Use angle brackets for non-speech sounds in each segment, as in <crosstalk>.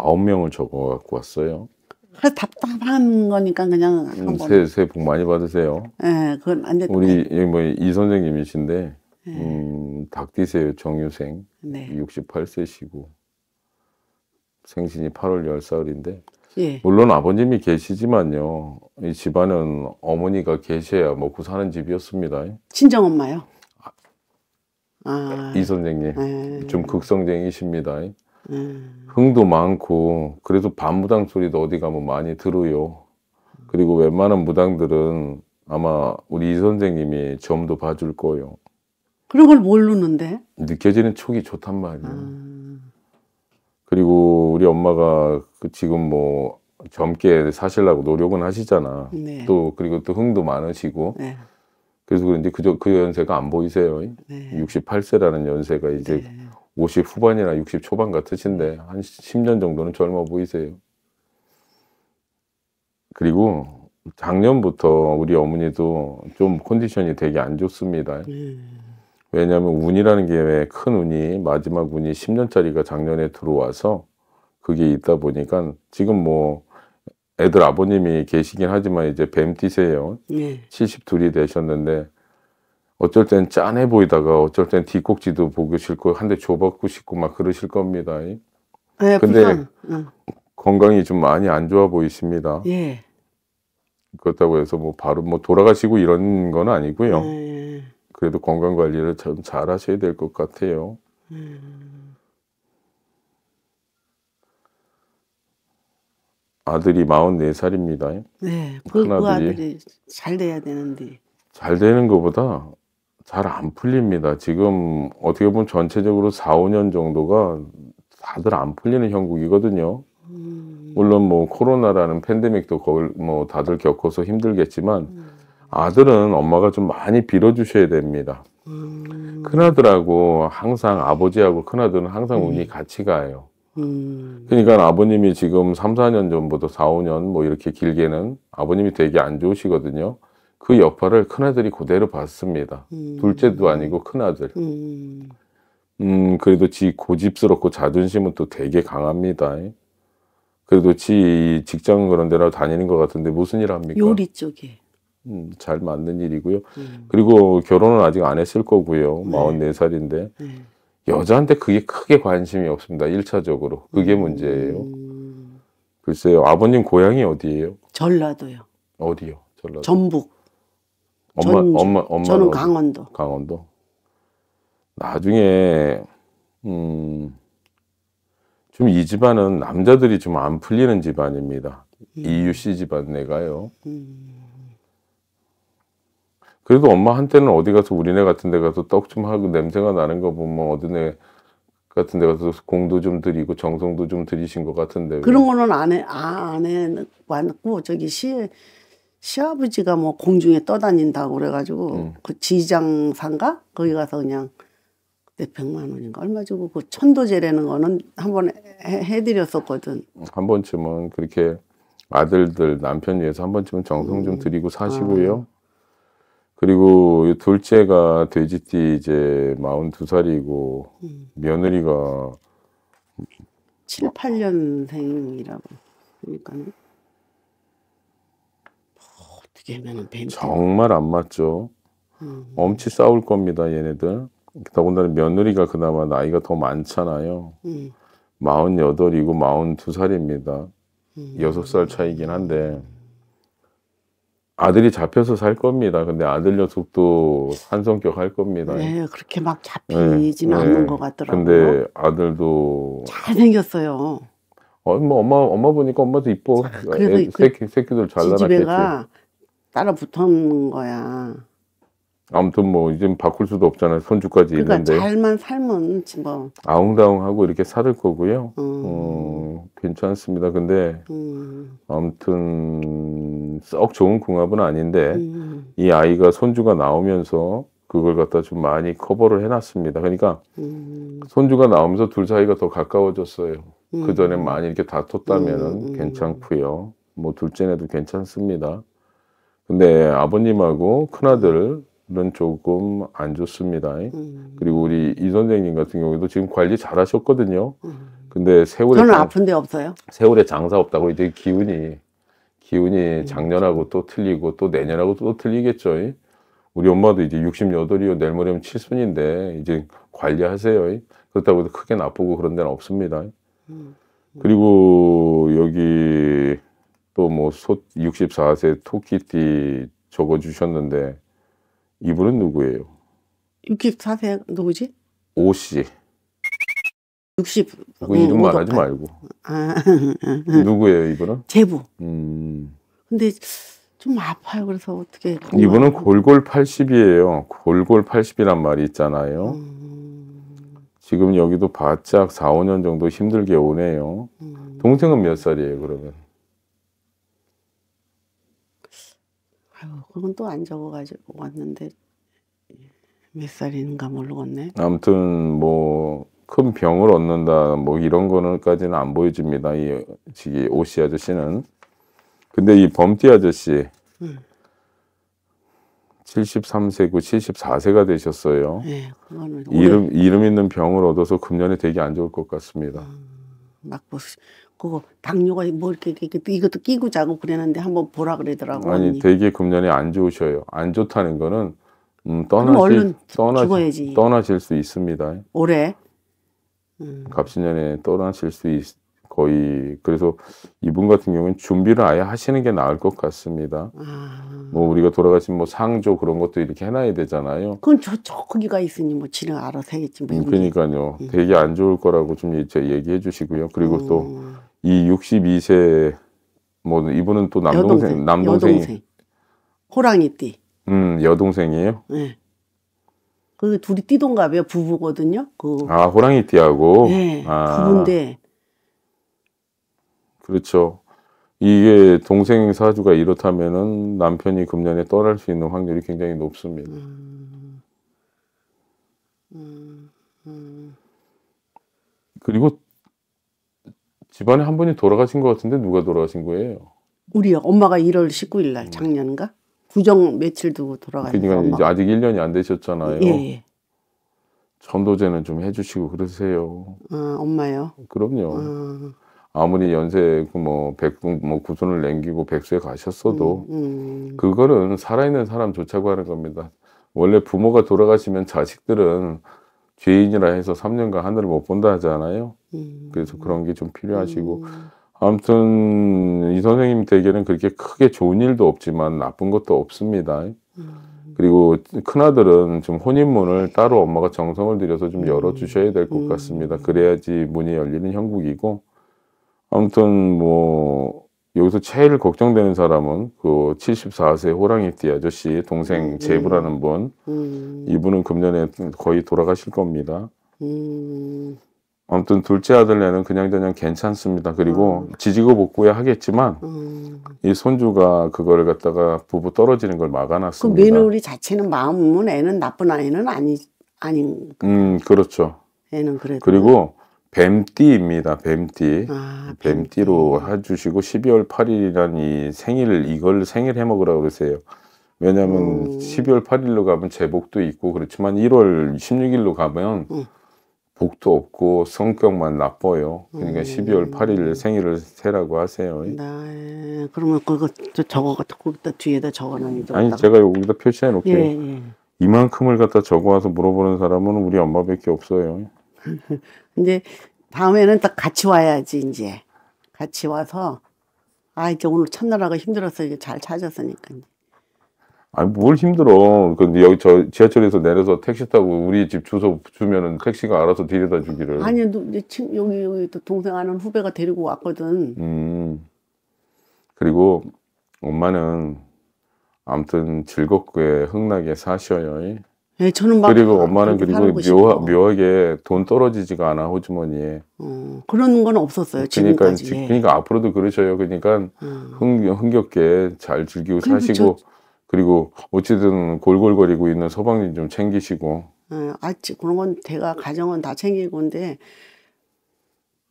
아홉 명을 적어 갖고 왔어요. 그래서 답답한 거니까 그냥 한번. 음, 새해, 새해 복 많이 받으세요. 네, 그건 안 됐다. 우리 여기 뭐이 선생님이신데 네. 음, 닥디세요 정유생 네. 68세시고 생신이 8월 10살인데 예. 물론 아버님이 계시지만요 이 집안은 어머니가 계셔야 먹고 사는 집이었습니다. 친정 엄마요. 아, 아, 이 선생님 네. 좀 극성쟁이십니다. 음. 흥도 많고 그래서 반무당 소리도 어디 가면 많이 들어요. 그리고 웬만한 무당들은 아마 우리 이 선생님이 점도 봐줄 거요. 예 그런 걸 모르는데? 느껴지는 촉이 좋단 말이에요. 음. 그리고 우리 엄마가 그 지금 뭐 젊게 사시려고 노력은 하시잖아. 네. 또 그리고 또 흥도 많으시고. 네. 그래서 그런지 그저 그 연세가 안 보이세요. 네. 68세라는 연세가 이제 네. 50 후반이나 60 초반 같으신데 한 10년 정도는 젊어 보이세요. 그리고 작년부터 우리 어머니도 좀 컨디션이 되게 안 좋습니다. 음. 왜냐하면 운이라는 게 큰 운이 마지막 운이 10년짜리가 작년에 들어와서 그게 있다 보니까 지금 뭐 애들 아버님이 계시긴 하지만 이제 뱀띠세요. 네. 72이 되셨는데 어쩔 땐 짠해 보이다가 어쩔 땐 뒷꼭지도 보고 싶고 한 대 줘받고 싶고 막 그러실 겁니다. 네, 근데 응. 건강이 좀 많이 안 좋아 보이십니다. 예. 그렇다고 해서 뭐 바로 뭐 돌아가시고 이런 건 아니고요. 예. 그래도 건강 관리를 참잘 하셔야 될 것 같아요. 음. 아들이 44살입니다. 네, 그, 그 아들이 잘 돼야 되는데. 잘 되는 것보다 잘안 풀립니다. 지금 어떻게 보면 전체적으로 4, 5년 정도가 다들 안 풀리는 형국이거든요. 음. 물론 뭐 코로나라는 팬데믹도 거의 뭐 다들 겪어서 힘들겠지만 음. 아들은 엄마가 좀 많이 빌어주셔야 됩니다. 음. 큰아들하고 항상 아버지하고 큰아들은 항상 운이 같이 가요. 그러니까 아버님이 지금 3, 4년 전부터 4, 5년 뭐 이렇게 길게는 아버님이 되게 안 좋으시거든요. 그 여파를 큰아들이 그대로 받습니다. 음. 둘째도 아니고 큰아들. 음, 음. 음, 그래도 지 고집스럽고 자존심은 또 되게 강합니다. 그래도 지 직장 그런 데나 다니는 것 같은데 무슨 일 합니까? 요리 쪽에. 음, 잘 맞는 일이고요. 음. 그리고 결혼은 아직 안 했을 거고요. 네. 44살인데. 네. 여자한테 그게 크게 관심이 없습니다. 일차적으로 그게 음. 문제예요. 글쎄요. 아버님 고향이 어디예요? 전라도요. 어디요? 전라도. 전북. 엄마, 전주. 엄마, 엄마 저는 강원도. 강원도. 나중에 음, 좀 이 집안은 남자들이 좀 안 풀리는 집안입니다. 음. EUC 집안 내가요. 음. 그래도 엄마 한때는 어디 가서 우리네 같은 데 가서 떡 좀 하고 냄새가 나는 거 보면 뭐 어디네 같은 데 가서 공도 좀 드리고 정성도 좀 드리신 것 같은데. 그런 거는 안 해, 아, 안 해. 왔고, 저기 시, 에 시아버지가 뭐 공중에 떠다닌다고 그래가지고 음. 그 지장산가 거기 가서 그냥 그때 100만 원인가 얼마 주고 그 천도제라는 거는 한번 해드렸었거든. 음, 한 번쯤은 그렇게 아들들 남편 위해서 한 번쯤은 정성 좀 드리고 음. 아. 사시고요. 그리고 둘째가 돼지띠 이제 42살이고 음. 며느리가 7, 8년생이라고 그러니까는 그게 나는 뱀. 정말 안 맞죠. 음. 엄치 싸울 겁니다, 얘네들. 더군다나 며느리가 그나마 나이가 더 많잖아요. 음. 48이고 42살입니다. 음. 6살 차이긴 한데. 아들이 잡혀서 살 겁니다. 근데 아들 녀석도 한성격 할 겁니다. 네, 그렇게 막 잡히진 네, 않는 네. 것 같더라고요. 근데 아들도 잘생겼어요. 어, 뭐 엄마 엄마 보니까 엄마도 이뻐. 그래서 그 새끼 새끼들 잘나놨겠지. 집애 따라 붙은 거야. 아무튼 뭐 이제 바꿀 수도 없잖아요. 손주까지 그러니까 있는데. 잘만 살면 뭐. 아웅다웅하고 이렇게 살을 거고요. 음. 어, 괜찮습니다. 근데 음. 아무튼 썩 좋은 궁합은 아닌데 음. 이 아이가 손주가 나오면서 그걸 갖다 좀 많이 커버를 해놨습니다. 그러니까 음. 손주가 나오면서 둘 사이가 더 가까워졌어요. 그 전에 음. 많이 이렇게 다퉜다면 음, 괜찮고요. 뭐 둘째네도 괜찮습니다. 근데 아버님하고 큰아들은 조금 안 좋습니다. 음. 그리고 우리 이 선생님 같은 경우에도 지금 관리 잘 하셨거든요. 음. 근데 세월에. 저는 아픈데 없어요? 세월에 장사 없다고 이제 기운이, 기운이 음. 작년하고 또 틀리고 또 내년하고 또 틀리겠죠. 우리 엄마도 이제 68이요. 내일 모레면 칠순인데 이제 관리하세요. 그렇다고 크게 나쁘고 그런 데는 없습니다. 그리고 여기 또뭐 64세 토끼띠 적어주셨는데 이분은 누구예요? 64세 누구지? 오 씨. 60. 그 이름 음, 말하지 58. 말고. 아. 누구예요 이분은? 제부. 음. 근데 좀 아파요. 그래서 어떻게. 이분은 골골 80이에요. 골골 80이란 말이 있잖아요. 음... 지금 여기도 바짝 4, 5년 정도 힘들게 오네요. 음... 동생은 몇 살이에요, 그러면? 그건 또 안 적어가지고 왔는데 몇 살인가 모르겠네. 아무튼 뭐 큰 병을 얻는다 뭐 이런 거는까지는 안 보여집니다. 이 지기 오씨 아저씨는. 근데 이 범띠 아저씨 음. 73세고 74세가 되셨어요. 네, 이름 오래... 이름 있는 병을 얻어서 금년에 되게 안 좋을 것 같습니다. 음, 막 뭐 그거 당뇨가 뭐 이렇게, 이렇게 이것도 끼고 자고 그랬는데 한번 보라 그러더라고. 아니 언니. 되게 금년에 안 좋으셔요. 안 좋다는 거는 음, 떠나실 떠나실, 떠나실 수 있습니다. 올해 음. 갑신년에 떠나실 수 있, 거의 그래서 이분 같은 경우는 준비를 아예 하시는 게 나을 것 같습니다. 아... 뭐 우리가 돌아가신 뭐 상조 그런 것도 이렇게 해놔야 되잖아요. 그건 저 저기가 있으니 뭐 지는 알아서 하겠지 뭐. 음, 그러니까요. 음. 되게 안 좋을 거라고 좀 이제 얘기해 주시고요. 그리고 음... 또이 62세 뭐 이분은 또 남동생 남동생 호랑이띠. 음 여동생이에요? 네. 그 둘이 띠동갑이에요 부부거든요. 그아 호랑이띠하고. 네. 아. 부부인데. 그렇죠. 이게 동생 사주가 이렇다면은 남편이 금년에 떠날 수 있는 확률이 굉장히 높습니다. 음. 음. 음. 그리고 집안에 한 분이 돌아가신 것 같은데 누가 돌아가신 거예요? 우리 엄마가 1월 19일 날 음. 작년인가? 구정 며칠 두고 돌아가셨어요. 그러니까 이제 아직 1년이 안 되셨잖아요. 예, 예. 전도제는 좀 해주시고 그러세요. 아, 엄마요? 그럼요. 아. 아무리 연세 그 뭐 백분 뭐 구순을 남기고 백수에 가셨어도 음, 음. 그거는 살아있는 사람조차고 하는 겁니다. 원래 부모가 돌아가시면 자식들은 죄인이라 해서 3년간 하늘을 못 본다 하잖아요. 음. 그래서 그런 게 좀 필요하시고 음. 아무튼 이 선생님 댁에는 그렇게 크게 좋은 일도 없지만 나쁜 것도 없습니다. 음. 그리고 큰 아들은 좀 혼인문을 따로 엄마가 정성을 들여서 좀 음. 열어 주셔야 될것 음. 같습니다. 그래야지 문이 열리는 형국이고 아무튼 뭐 여기서 제일 걱정되는 사람은 그 74세 호랑이띠 아저씨 동생 음. 제부라는 분. 음. 이분은 금년에 거의 돌아가실 겁니다. 음. 아무튼 둘째 아들네는 그냥저냥 괜찮습니다. 그리고 음. 지지고 볶고야 하겠지만 음. 이 손주가 그걸 갖다가 부부 떨어지는 걸 막아놨습니다. 그 며느리 자체는 마음은 애는 나쁜 아이는 아니 아닌. 음 그렇죠. 애는 그래 그리고 뱀띠입니다. 뱀띠. 아, 뱀띠로 해주시고 12월 8일이란 이 생일 이걸 생일 해먹으라고 그러세요. 왜냐하면 오. 12월 8일로 가면 제복도 있고 그렇지만 1월 16일로 가면 응. 복도 없고 성격만 나빠요. 그러니까 음. 12월 8일 생일을 세라고 하세요. 네. 그러면 그거 적어 거기다 뒤에다 적어놓는 아니 제가 여기다 표시해 놓을게 예, 예. 이만큼을 갖다 적어와서 물어보는 사람은 우리 엄마밖에 없어요. <laughs> 이제 다음에는 딱 같이 와야지 이제 같이 와서 아 이제 오늘 첫날하고 힘들었어 이제 잘 찾았으니까 이 아니 뭘 힘들어 그, 근데 여기 저 지하철에서 내려서 택시 타고 우리 집 주소 주면은 택시가 알아서 데려다 주기를 아니 너, 내 친, 여기 여기 또 동생 아는 후배가 데리고 왔거든 음 그리고 엄마는 아무튼 즐겁게 흥나게 사셔요. 네, 저는 그리고 엄마는 그리고 묘하, 묘하게 돈 떨어지지가 않아 호주머니에. 어, 그런 건 없었어요. 그러니까, 지금까지. 그러니까 앞으로도 그러셔요. 그러니까 어. 흥, 겹게잘 즐기고 사시고 저... 그리고 어찌든 골골거리고 있는 서방님 좀 챙기시고. 아 그런 건 제가 가정은 다 챙길 건데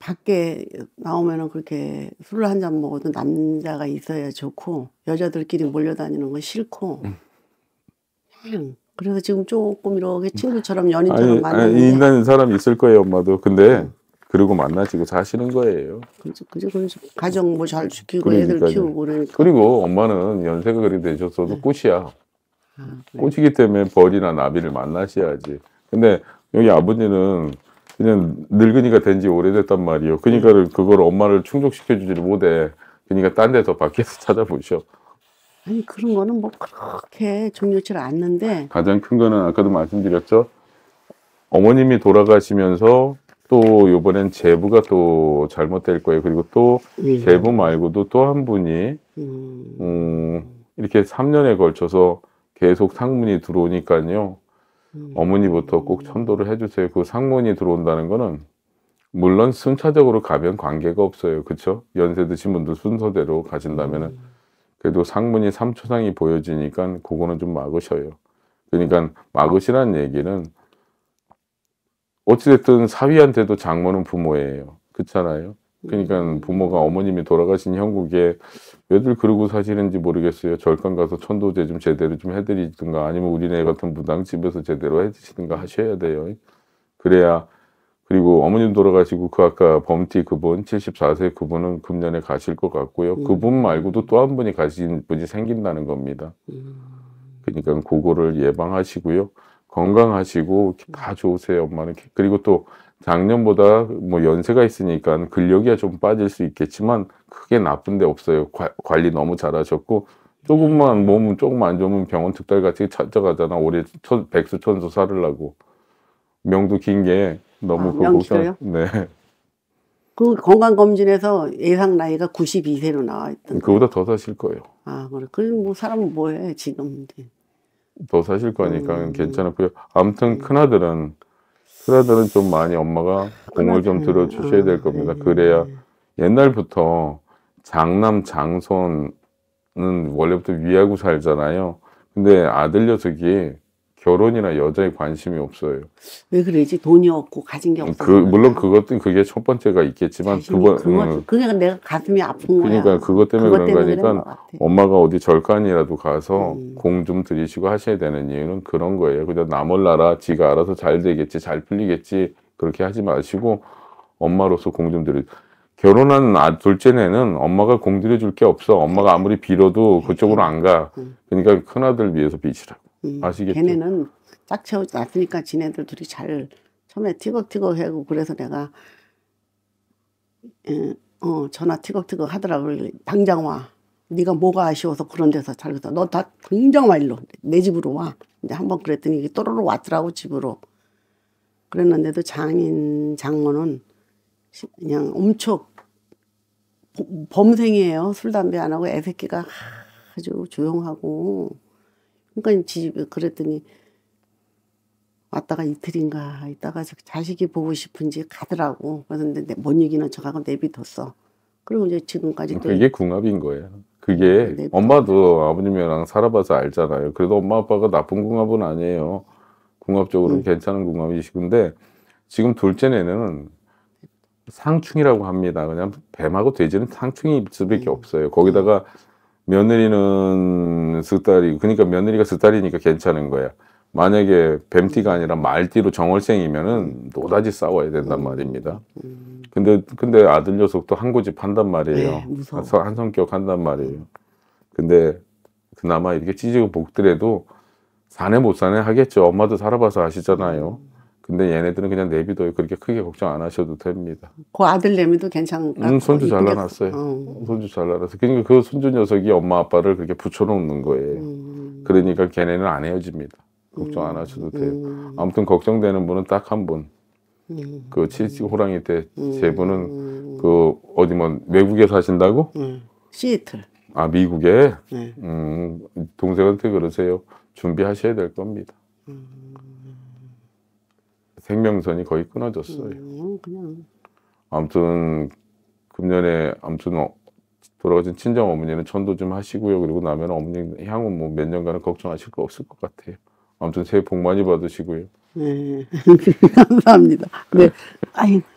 밖에 나오면은 그렇게 술을 한잔 먹어도 남자가 있어야 좋고 여자들끼리 몰려다니는 건 싫고 음. 그냥. 그래서 지금 조금 이렇게 친구처럼 연인처럼 만나는 인간 사람이 있을 거예요, 엄마도. 근데 그리고 만나지고 사시는 거예요. 그죠, 그죠. 그래서 가정 뭐 잘 지키고 그러니까요. 애들 키우고 그러니까. 그리고 엄마는 연세가 그리 되셨어도 네. 꽃이야. 아, 그래. 꽃이기 때문에 벌이나 나비를 만나셔야지. 근데 여기 아버지는 그냥 늙은이가 된 지 오래됐단 말이에요. 그러니까 그걸 엄마를 충족시켜 주지를 못해. 그러니까 딴 데서 밖에서 <laughs> 찾아보셔. 아니 그런 거는 뭐 그렇게 중요치 않는데 가장 큰 거는 아까도 말씀드렸죠 어머님이 돌아가시면서 또요번엔 제부가 또 잘못될 거예요 그리고 또 예. 제부 말고도 또 한 분이 음. 음, 이렇게 3년에 걸쳐서 계속 상문이 들어오니까요 음. 어머니부터 꼭 천도를 해주세요 그 상문이 들어온다는 거는 물론 순차적으로 가면 관계가 없어요 그쵸 연세 드신 분들 순서대로 가신다면은 음. 그래도 상문이 3초상이 보여지니까 그거는 좀 막으셔요. 그러니까 막으시라는 얘기는 어찌됐든 사위한테도 장모는 부모예요. 그렇잖아요. 그러니까 음. 부모가 어머님이 돌아가신 형국에 왜들 그러고 사시는지 모르겠어요. 절간 가서 천도제 좀 제대로 좀 해드리든가 아니면 우리네 같은 무당집에서 제대로 해드시든가 하셔야 돼요. 그래야 그리고 어머님 돌아가시고 그 아까 범티 그분 74세 그분은 금년에 가실 것 같고요. 음. 그분 말고도 또 한 분이 가신 분이 생긴다는 겁니다. 음. 그러니까 그거를 예방하시고요. 건강하시고 다 음. 좋으세요, 엄마는. 그리고 또 작년보다 뭐 연세가 있으니까 근력이 좀 빠질 수 있겠지만 크게 나쁜 데 없어요. 과, 관리 너무 잘하셨고 조금만 음. 몸 조금 안 좋으면 병원 특달같이 찾아가잖아. 올해 천, 백수천수 살으려고. 명도 긴게 너무 아, 명시도요? 네. 그 건강검진에서 예상 나이가 92세로 나와 있던. 그보다 더 사실 거예요. 아, 그래. 그럼 뭐 사람 뭐해, 지금. 더 사실 거니까 음. 괜찮았고요. 아무튼 네. 큰아들은, 큰아들은 좀 많이 엄마가 공을 좀 들어주셔야 될 아, 겁니다. 네. 그래야 옛날부터 장남, 장손은 원래부터 위하고 살잖아요. 근데 아들 녀석이 결혼이나 여자에 관심이 없어요. 왜 그러지? 돈이 없고 가진 게 음, 없어. 그 물론 그것도 그게 첫 번째가 있겠지만 두번 응. 음. 그게 내가 가슴이 아픈 거야. 그러니까 그것 때문에 그런 거니까 엄마가 어디 절간이라도 가서 음. 공좀 들이시고 하셔야 되는 이유는 그런 거예요. 그냥 나 몰라라 지가 알아서 잘 되겠지 잘 풀리겠지 그렇게 하지 마시고 엄마로서 공 좀 들이. 결혼한 아, 둘째네는 엄마가 공들여 줄게 없어. 엄마가 아무리 빌어도 그쪽으로 안 가. 음. 그러니까 큰아들 위해서 빚이라고. 음, 아시겠죠? 걔네는 짝채우 지않으니까 지네들 둘이 잘 처음에 티걱티걱하고 그래서 내가 에, 예, 어 전화 티걱티걱 하더라고 당장 와 네가 뭐가 아쉬워서 그런 데서 잘겠다 너다 당장 와 일로 내 집으로 와 이제 한번 그랬더니 이게 또로로 왔더라고 집으로 그랬는데도 장인 장모는 그냥 엄청 범생이에요 술 담배 안 하고 애새끼가 아주 조용하고 그러니까 집에 그랬더니 왔다가 이틀인가 있다가 자식이 보고 싶은지 가더라고. 그런데 못 이기는 척하고 내비뒀어. 그리고 이제 지금까지 그게 궁합인 거예요. 그게 내비둬. 아, 네, 엄마도 아버님이랑 살아봐서 알잖아요. 그래도 엄마 아빠가 나쁜 궁합은 아니에요. 궁합적으로 음. 괜찮은 궁합이시근데 지금 둘째 내는 상충이라고 합니다. 그냥 뱀하고 돼지는 상충이 있을 밖에 음. 없어요. 거기다가 음. 며느리는 스딸이 그러니까 며느리가 스딸이니까 괜찮은 거야. 만약에 뱀띠가 아니라 말띠로 정월생이면은 노다지 싸워야 된단 음. 말입니다. 음. 근데 근데 아들 녀석도 한 고집 한단 말이에요. 네, 한 성격 한단 말이에요. 근데 그나마 이렇게 찢어 고 볶더라도 사내 못 사내 하겠죠. 엄마도 살아봐서 아시잖아요. 근데 얘네들은 그냥 내비둬요. 그렇게 크게 걱정 안 하셔도 됩니다. 그 아들 내미도 괜찮은가? 음, 손주 잘 나눴어요. 어. 손주 잘 나눴어요. 그러니까 그 손주 녀석이 엄마 아빠를 그렇게 붙여놓는 거예요. 음. 그러니까 걔네는 안 헤어집니다. 걱정 안 음. 하셔도 돼요. 음. 아무튼 걱정되는 분은 딱 한 분. 음. 그 치즈 호랑이 때제 분은 그 어디 뭐 외국에 사신다고? 시애틀. 아 미국에? 네. 음 동생한테 그러세요. 준비하셔야 될 겁니다. 생명선이 거의 끊어졌어요. 음, 아무튼 금년에 아무튼 어, 돌아가신 친정 어머니는 천도 좀 하시고요. 그리고 나면 어머니 향후 뭐몇 년간은 걱정하실 거 없을 것 같아요. 아무튼 새해 복 많이 받으시고요. 네, <laughs> 감사합니다. 네, 네. 아이